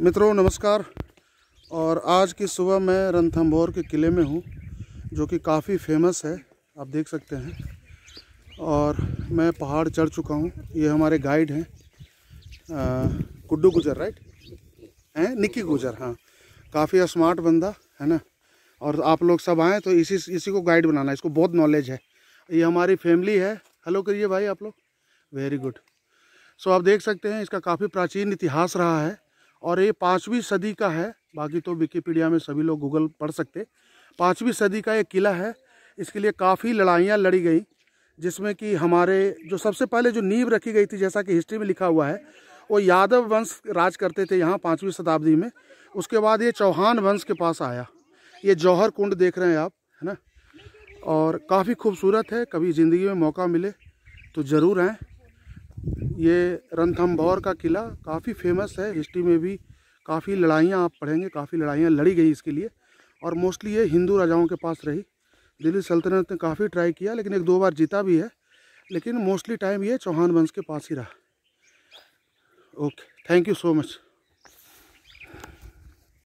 मित्रों नमस्कार और आज की सुबह मैं रणथम्भौर के किले में हूँ जो कि काफ़ी फेमस है आप देख सकते हैं और मैं पहाड़ चढ़ चुका हूँ ये हमारे गाइड हैं गुड्डू गुजर राइट हैं निक्की गुजर हाँ काफ़ी स्मार्ट बंदा है ना और आप लोग सब आएँ तो इसी इसी को गाइड बनाना इसको बहुत नॉलेज है ये हमारी फैमिली है हेलो करिए भाई आप लोग वेरी गुड सो आप देख सकते हैं इसका काफ़ी प्राचीन इतिहास रहा है और ये पाँचवीं सदी का है बाकी तो विकीपीडिया में सभी लोग गूगल पढ़ सकते पाँचवीं सदी का ये किला है इसके लिए काफ़ी लड़ाइयाँ लड़ी गई जिसमें कि हमारे जो सबसे पहले जो नींव रखी गई थी जैसा कि हिस्ट्री में लिखा हुआ है वो यादव वंश राज करते थे यहाँ पाँचवीं शताब्दी में उसके बाद ये चौहान वंश के पास आया ये जौहर कुंड देख रहे हैं आप है ना और काफ़ी खूबसूरत है कभी ज़िंदगी में मौका मिले तो ज़रूर आएँ ये रणथम्भौर का किला काफ़ी फेमस है हिस्ट्री में भी काफ़ी लड़ाइयाँ आप पढ़ेंगे काफ़ी लड़ाइयाँ लड़ी गई इसके लिए और मोस्टली ये हिंदू राजाओं के पास रही दिल्ली सल्तनत ने काफ़ी ट्राई किया लेकिन एक दो बार जीता भी है लेकिन मोस्टली टाइम ये चौहान वंश के पास ही रहा okay thank you so much